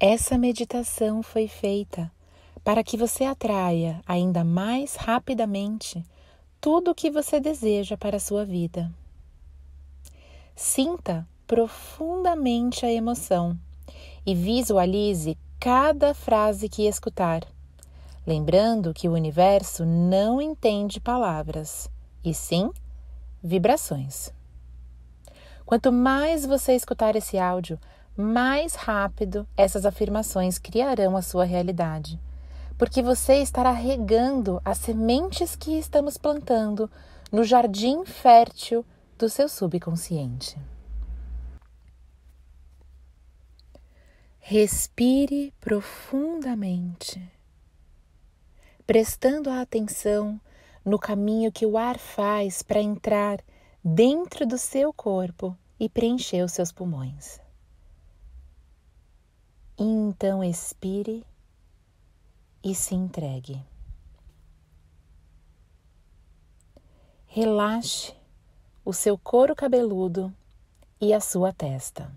Essa meditação foi feita para que você atraia ainda mais rapidamente tudo o que você deseja para a sua vida. Sinta profundamente a emoção e visualize cada frase que escutar, lembrando que o universo não entende palavras, e sim vibrações. Quanto mais você escutar esse áudio, mais rápido essas afirmações criarão a sua realidade. Porque você estará regando as sementes que estamos plantando no jardim fértil do seu subconsciente. Respire profundamente, prestando a atenção no caminho que o ar faz para entrar dentro do seu corpo e preencher os seus pulmões. Então expire e se entregue. Relaxe o seu couro cabeludo e a sua testa.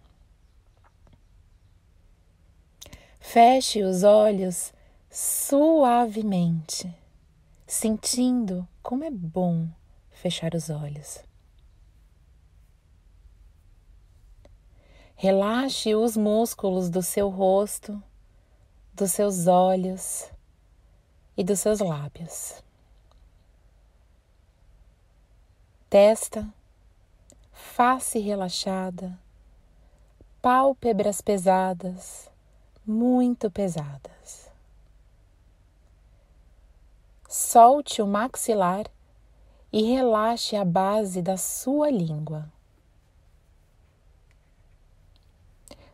Feche os olhos suavemente, sentindo como é bom fechar os olhos. Relaxe os músculos do seu rosto, dos seus olhos e dos seus lábios. Testa, face relaxada, pálpebras pesadas, muito pesadas. Solte o maxilar e relaxe a base da sua língua.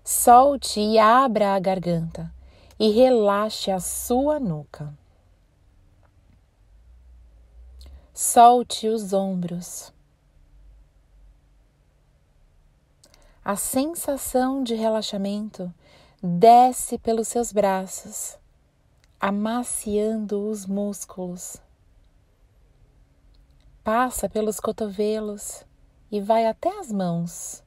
Solte e abra a garganta e relaxe a sua nuca. Solte os ombros. A sensação de relaxamento desce pelos seus braços, amaciando os músculos. Passa pelos cotovelos e vai até as mãos,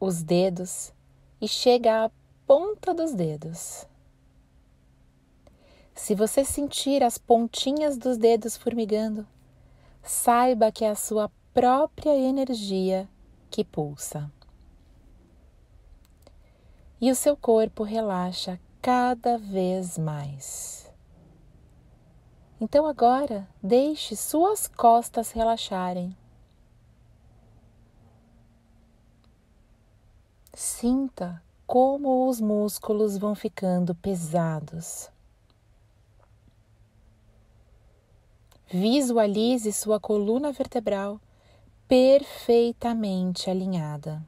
os dedos e chega à ponta dos dedos. Se você sentir as pontinhas dos dedos formigando, saiba que é a sua própria energia que pulsa. E o seu corpo relaxa cada vez mais. Então agora deixe suas costas relaxarem Sinta como os músculos vão ficando pesados. Visualize sua coluna vertebral perfeitamente alinhada.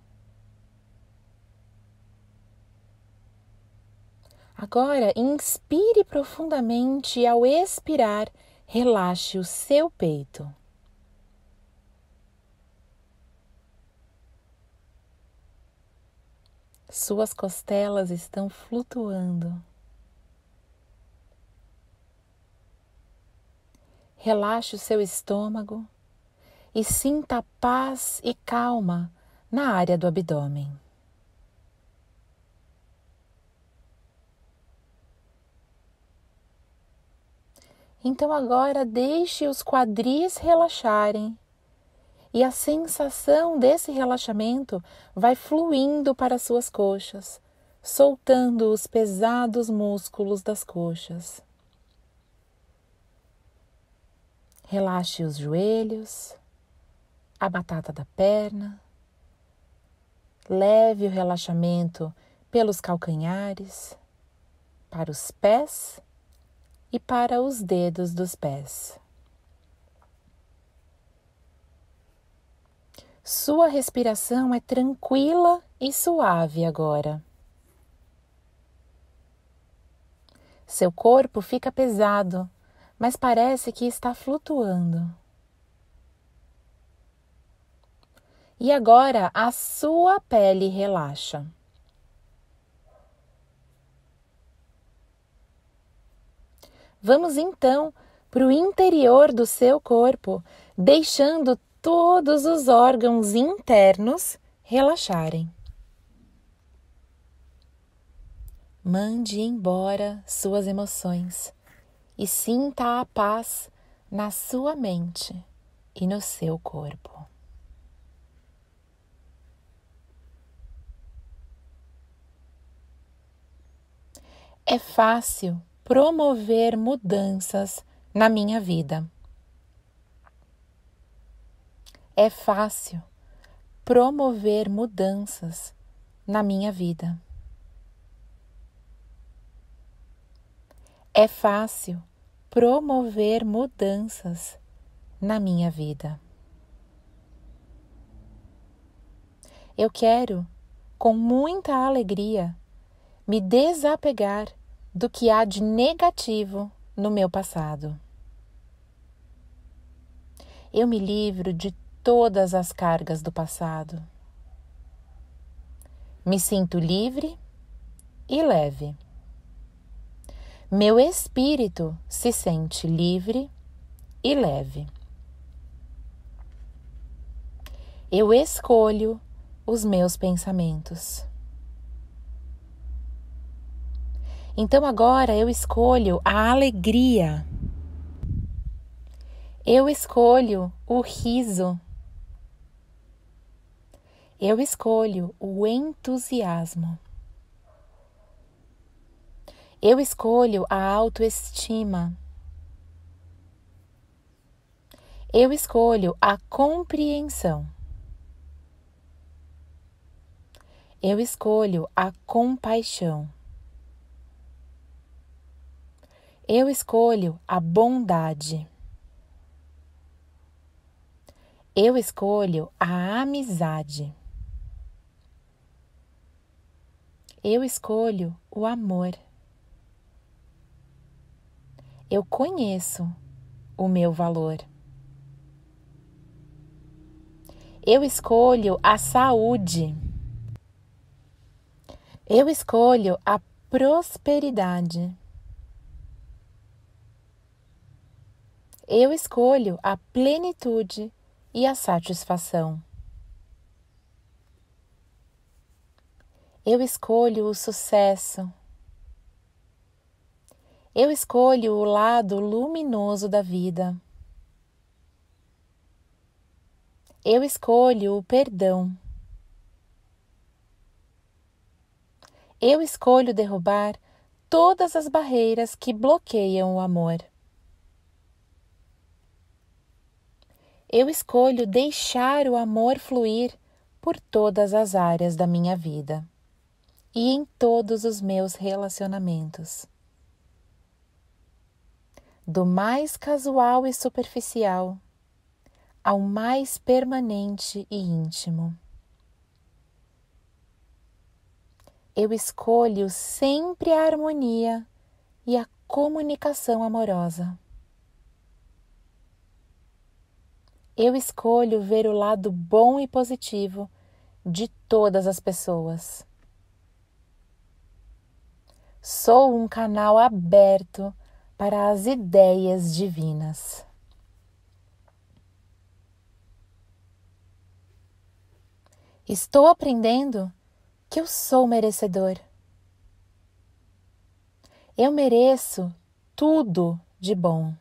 Agora, inspire profundamente e, ao expirar, relaxe o seu peito. Suas costelas estão flutuando. Relaxe o seu estômago e sinta paz e calma na área do abdômen. Então agora deixe os quadris relaxarem e a sensação desse relaxamento vai fluindo para suas coxas, soltando os pesados músculos das coxas. Relaxe os joelhos, a batata da perna. Leve o relaxamento pelos calcanhares, para os pés e para os dedos dos pés. Sua respiração é tranquila e suave agora. Seu corpo fica pesado, mas parece que está flutuando. E agora a sua pele relaxa. Vamos então para o interior do seu corpo, deixando todos os órgãos internos relaxarem. Mande embora suas emoções e sinta a paz na sua mente e no seu corpo. É fácil promover mudanças na minha vida é fácil promover mudanças na minha vida. É fácil promover mudanças na minha vida. Eu quero, com muita alegria, me desapegar do que há de negativo no meu passado. Eu me livro de todas as cargas do passado. Me sinto livre e leve. Meu espírito se sente livre e leve. Eu escolho os meus pensamentos. Então agora eu escolho a alegria. Eu escolho o riso. Eu escolho o entusiasmo. Eu escolho a autoestima. Eu escolho a compreensão. Eu escolho a compaixão. Eu escolho a bondade. Eu escolho a amizade. Eu escolho o amor. Eu conheço o meu valor. Eu escolho a saúde. Eu escolho a prosperidade. Eu escolho a plenitude e a satisfação. Eu escolho o sucesso. Eu escolho o lado luminoso da vida. Eu escolho o perdão. Eu escolho derrubar todas as barreiras que bloqueiam o amor. Eu escolho deixar o amor fluir por todas as áreas da minha vida e em todos os meus relacionamentos. Do mais casual e superficial ao mais permanente e íntimo. Eu escolho sempre a harmonia e a comunicação amorosa. Eu escolho ver o lado bom e positivo de todas as pessoas. Sou um canal aberto para as ideias divinas. Estou aprendendo que eu sou merecedor. Eu mereço tudo de bom.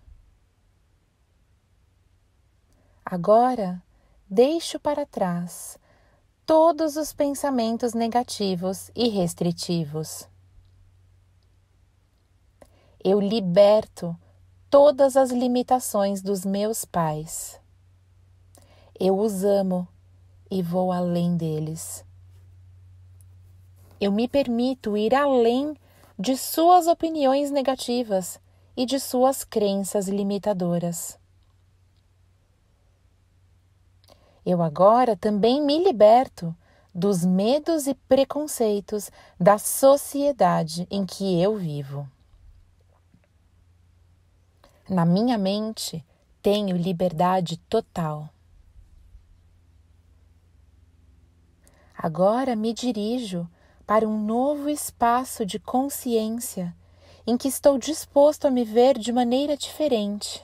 Agora deixo para trás todos os pensamentos negativos e restritivos eu liberto todas as limitações dos meus pais. Eu os amo e vou além deles. Eu me permito ir além de suas opiniões negativas e de suas crenças limitadoras. Eu agora também me liberto dos medos e preconceitos da sociedade em que eu vivo. Na minha mente, tenho liberdade total. Agora me dirijo para um novo espaço de consciência em que estou disposto a me ver de maneira diferente.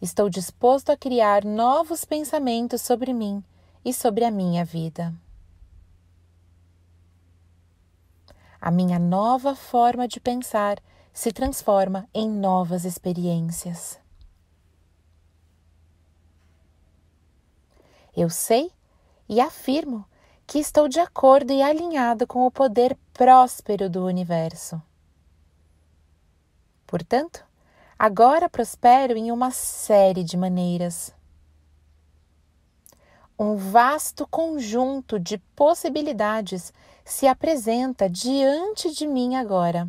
Estou disposto a criar novos pensamentos sobre mim e sobre a minha vida. A minha nova forma de pensar se transforma em novas experiências. Eu sei e afirmo que estou de acordo e alinhado com o poder próspero do universo. Portanto, agora prospero em uma série de maneiras. Um vasto conjunto de possibilidades se apresenta diante de mim agora.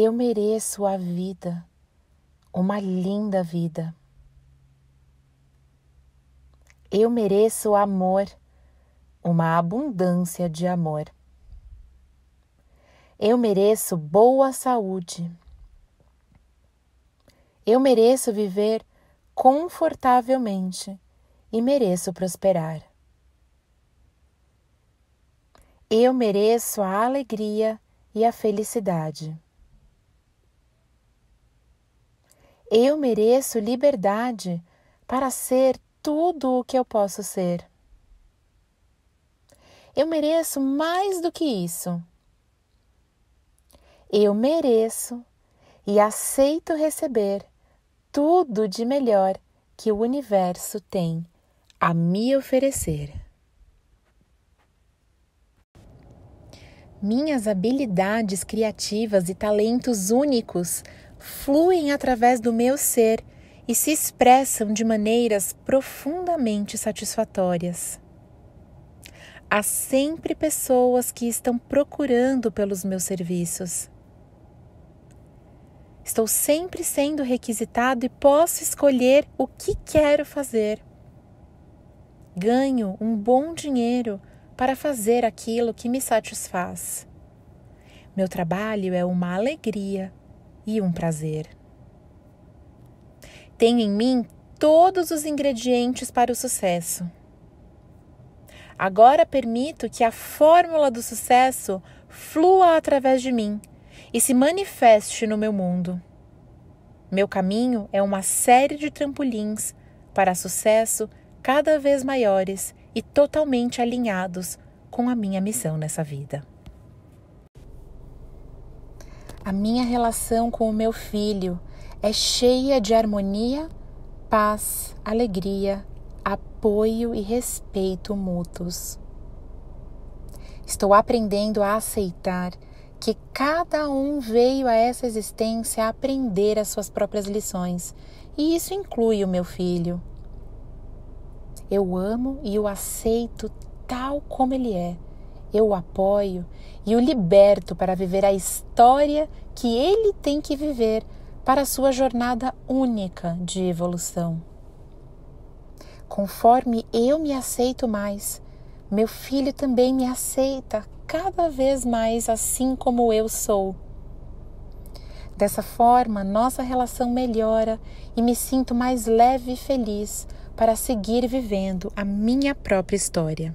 Eu mereço a vida, uma linda vida. Eu mereço amor, uma abundância de amor. Eu mereço boa saúde. Eu mereço viver confortavelmente e mereço prosperar. Eu mereço a alegria e a felicidade. Eu mereço liberdade para ser tudo o que eu posso ser. Eu mereço mais do que isso. Eu mereço e aceito receber tudo de melhor que o universo tem a me oferecer. Minhas habilidades criativas e talentos únicos fluem através do meu ser e se expressam de maneiras profundamente satisfatórias. Há sempre pessoas que estão procurando pelos meus serviços. Estou sempre sendo requisitado e posso escolher o que quero fazer. Ganho um bom dinheiro para fazer aquilo que me satisfaz. Meu trabalho é uma alegria e um prazer. Tenho em mim todos os ingredientes para o sucesso. Agora permito que a fórmula do sucesso flua através de mim e se manifeste no meu mundo. Meu caminho é uma série de trampolins para sucesso cada vez maiores e totalmente alinhados com a minha missão nessa vida. A minha relação com o meu filho é cheia de harmonia, paz, alegria, apoio e respeito mútuos. Estou aprendendo a aceitar que cada um veio a essa existência a aprender as suas próprias lições, e isso inclui o meu filho. Eu amo e o aceito tal como ele é eu o apoio e o liberto para viver a história que ele tem que viver para a sua jornada única de evolução. Conforme eu me aceito mais, meu filho também me aceita cada vez mais assim como eu sou. Dessa forma, nossa relação melhora e me sinto mais leve e feliz para seguir vivendo a minha própria história.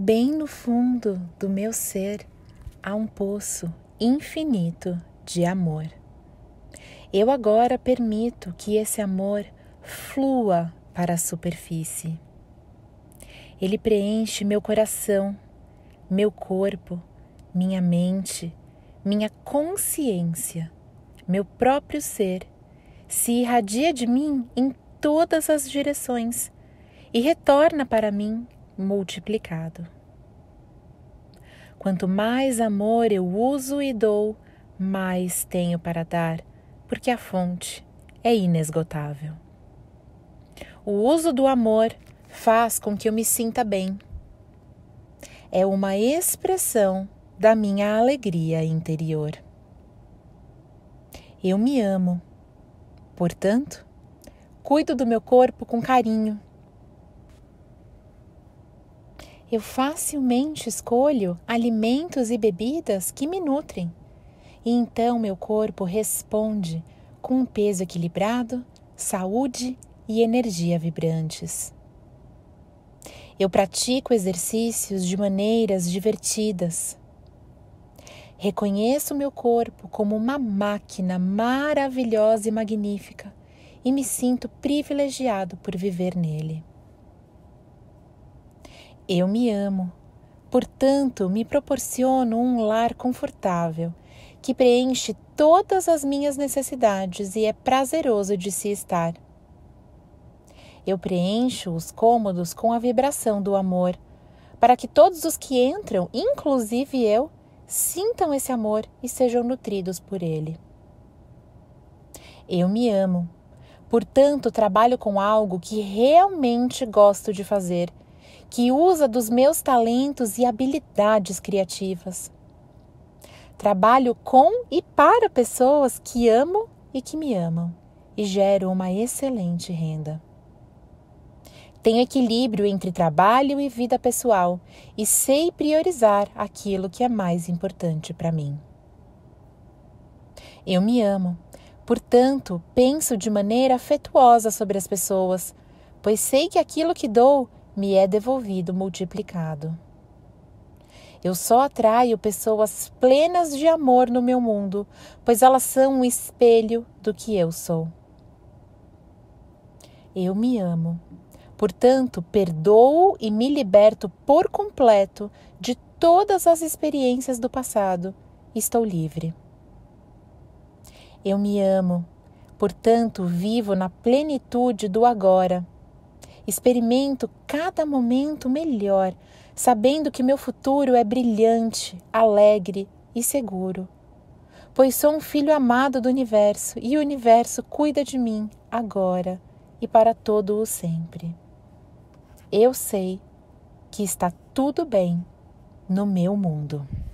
Bem no fundo do meu ser há um poço infinito de amor. Eu agora permito que esse amor flua para a superfície. Ele preenche meu coração, meu corpo, minha mente, minha consciência, meu próprio ser, se irradia de mim em todas as direções e retorna para mim multiplicado. Quanto mais amor eu uso e dou, mais tenho para dar, porque a fonte é inesgotável. O uso do amor faz com que eu me sinta bem. É uma expressão da minha alegria interior. Eu me amo, portanto, cuido do meu corpo com carinho eu facilmente escolho alimentos e bebidas que me nutrem. E então meu corpo responde com um peso equilibrado, saúde e energia vibrantes. Eu pratico exercícios de maneiras divertidas. Reconheço meu corpo como uma máquina maravilhosa e magnífica e me sinto privilegiado por viver nele. Eu me amo, portanto, me proporciono um lar confortável que preenche todas as minhas necessidades e é prazeroso de se estar. Eu preencho os cômodos com a vibração do amor, para que todos os que entram, inclusive eu, sintam esse amor e sejam nutridos por ele. Eu me amo, portanto, trabalho com algo que realmente gosto de fazer que usa dos meus talentos e habilidades criativas. Trabalho com e para pessoas que amo e que me amam e gero uma excelente renda. Tenho equilíbrio entre trabalho e vida pessoal e sei priorizar aquilo que é mais importante para mim. Eu me amo, portanto, penso de maneira afetuosa sobre as pessoas, pois sei que aquilo que dou me é devolvido multiplicado. Eu só atraio pessoas plenas de amor no meu mundo, pois elas são um espelho do que eu sou. Eu me amo. Portanto, perdoo e me liberto por completo de todas as experiências do passado. Estou livre. Eu me amo. Portanto, vivo na plenitude do agora Experimento cada momento melhor, sabendo que meu futuro é brilhante, alegre e seguro. Pois sou um filho amado do universo e o universo cuida de mim agora e para todo o sempre. Eu sei que está tudo bem no meu mundo.